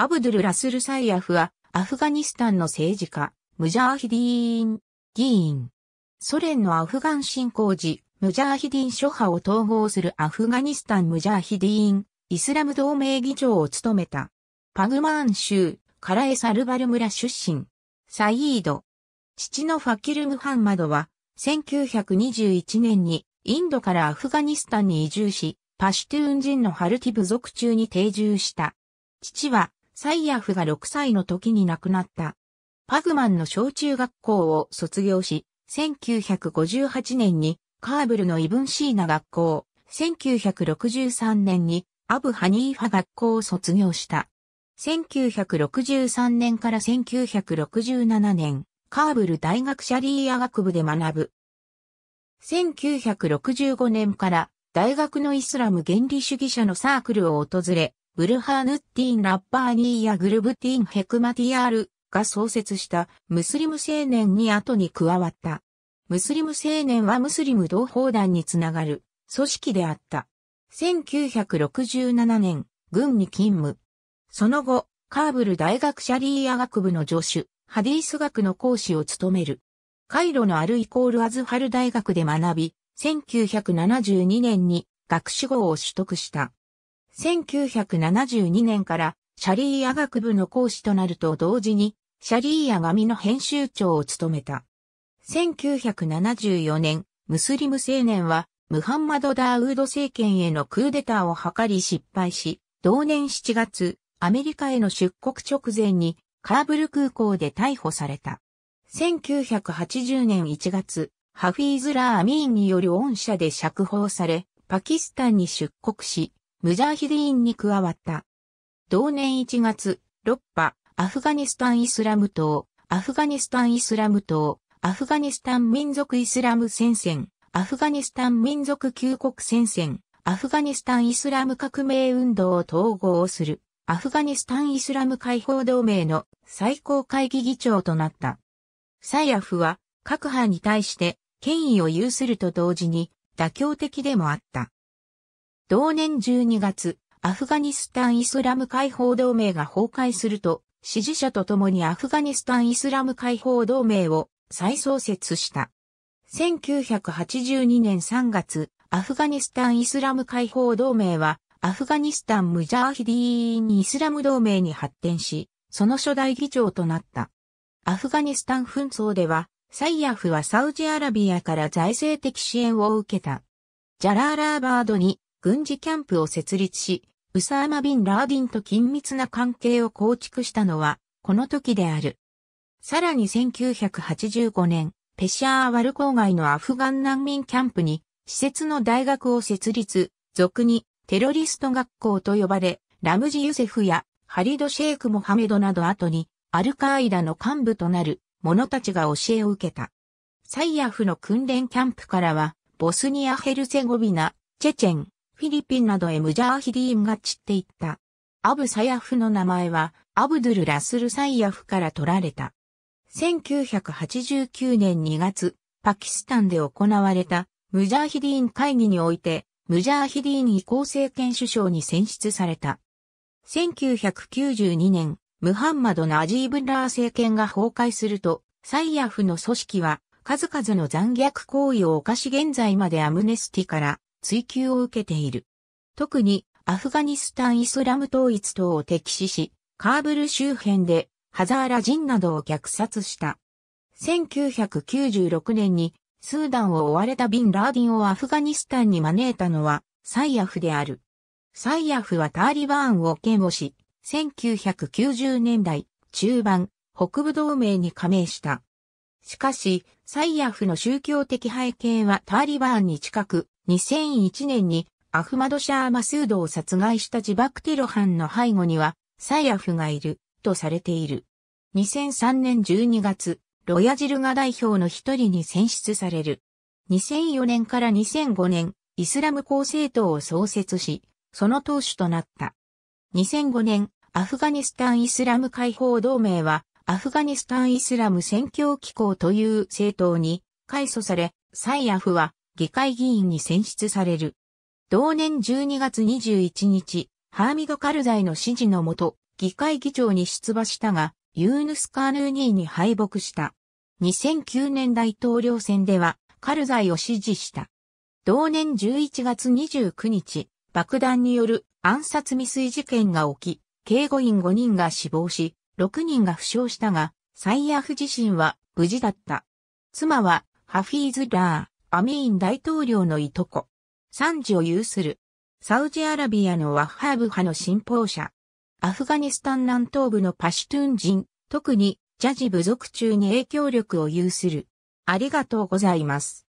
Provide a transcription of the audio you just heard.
アブドゥル・ラスル・サイアフは、アフガニスタンの政治家、ムジャーヒディーン、議員。ソ連のアフガン侵攻時、ムジャーヒディーン諸派を統合するアフガニスタンムジャーヒディーン、イスラム同盟議長を務めた。パグマーン州、カラエサルバル村出身。サイード。父のファキル・ムハンマドは、1921年にインドからアフガニスタンに移住し、パシュトゥーン人のハルティブ族中に定住した。父はサイヤフが6歳の時に亡くなった。パグマンの小中学校を卒業し、1958年にカーブルのイブンシーナ学校、1963年にアブハニーファ学校を卒業した。1963年から1967年、カーブル大学シャリーア学部で学ぶ。1965年から大学のイスラム原理主義者のサークルを訪れ、ブルハーヌッティン・ラッパーニーやグルブティン・ヘクマティアールが創設したムスリム青年に後に加わった。ムスリム青年はムスリム同胞団につながる組織であった。1967年、軍に勤務。その後、カーブル大学シャリーア学部の助手、ハディース学の講師を務める。カイロのアルイコールアズハル大学で学び、1972年に学士号を取得した。1972年からシャリーア学部の講師となると同時に、シャリーア紙の編集長を務めた。1974年、ムスリム青年は、ムハンマド・ダーウード政権へのクーデターを図り失敗し、同年7月、アメリカへの出国直前に、カーブル空港で逮捕された。1980年1月、ハフィーズ・ラー・アミーンによる恩赦で釈放され、パキスタンに出国し、ムジャーヒディーンに加わった。同年1月、ロッパ、アフガニスタン・イスラム党、アフガニスタン・イスラム党、アフガニスタン民族イスラム戦線、アフガニスタン民族救国戦線、アフガニスタンイスラム革命運動を統合する、アフガニスタンイスラム解放同盟の最高会議議長となった。サイアフは、各派に対して権威を有すると同時に妥協的でもあった。同年12月、アフガニスタンイスラム解放同盟が崩壊すると、支持者と共にアフガニスタンイスラム解放同盟を再創設した。1982年3月、アフガニスタンイスラム解放同盟は、アフガニスタンムジャーヒディーンイスラム同盟に発展し、その初代議長となった。アフガニスタン紛争では、サイヤフはサウジアラビアから財政的支援を受けた。ジャラーラーバードに軍事キャンプを設立し、ウサーマ・ビン・ラーディンと緊密な関係を構築したのは、この時である。さらに1985年、ペシャーワル郊外のアフガン難民キャンプに、施設の大学を設立、俗にテロリスト学校と呼ばれ、ラムジ・ユセフやハリド・シェイク・モハメドなど後に、アルカーイダの幹部となる者たちが教えを受けた。サイヤフの訓練キャンプからは、ボスニア・ヘルセゴビナ、チェチェン、フィリピンなどへムジャーヒディーンが散っていった。アブ・サヤフの名前は、アブドゥル・ラスル・サイヤフから取られた。1989年2月、パキスタンで行われた、ムジャーヒディーン会議において、ムジャーヒディーン移行政権首相に選出された。1992年、ムハンマド・ナジーブ・ラー政権が崩壊すると、サイヤフの組織は、数々の残虐行為を犯し現在までアムネスティから追及を受けている。特にアフガニスタンイスラム統一党を敵視し、カーブル周辺でハザーラ人などを虐殺した。1996年にスーダンを追われたビン・ラーディンをアフガニスタンに招いたのはサイアフである。サイアフはターリバーンを嫌悪し、1990年代中盤北部同盟に加盟した。しかし、サイアフの宗教的背景はターリバーンに近く、2001年にアフマドシャー・マスードを殺害した自爆テロ犯の背後にはサイアフがいるとされている。2003年12月、ロヤジルガ代表の一人に選出される。2004年から2005年、イスラム公正党を創設し、その党首となった。2005年、アフガニスタンイスラム解放同盟は、アフガニスタンイスラム宣教機構という政党に改組され、サイアフは議会議員に選出される。同年12月21日、ハーミド・カルザイの指示のもと、議会議長に出馬したが、ユーヌス・カーヌーニーに敗北した。2009年大統領選では、カルザイを支持した。同年11月29日、爆弾による暗殺未遂事件が起き、警護員5人が死亡し、6人が負傷したが、サイヤフ自身は無事だった。妻は、ハフィーズ・ラー、アミーン大統領のいとこ。ンジを有する。サウジアラビアのワッハーブ派の信奉者。アフガニスタン南東部のパシュトゥン人、特にジャジ部族中に影響力を有する。ありがとうございます。